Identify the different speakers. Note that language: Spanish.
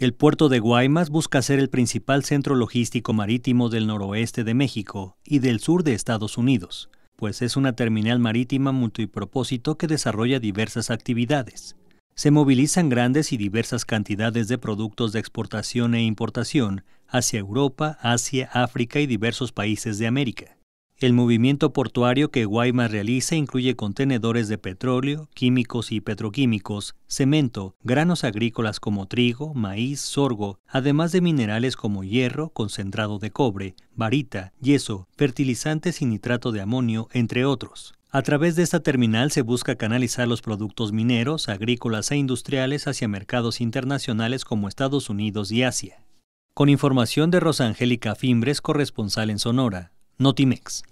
Speaker 1: El puerto de Guaymas busca ser el principal centro logístico marítimo del noroeste de México y del sur de Estados Unidos, pues es una terminal marítima multipropósito que desarrolla diversas actividades. Se movilizan grandes y diversas cantidades de productos de exportación e importación hacia Europa, Asia, África y diversos países de América. El movimiento portuario que Guaymas realiza incluye contenedores de petróleo, químicos y petroquímicos, cemento, granos agrícolas como trigo, maíz, sorgo, además de minerales como hierro, concentrado de cobre, varita, yeso, fertilizantes y nitrato de amonio, entre otros. A través de esta terminal se busca canalizar los productos mineros, agrícolas e industriales hacia mercados internacionales como Estados Unidos y Asia. Con información de Rosangélica Fimbres, corresponsal en Sonora, Notimex.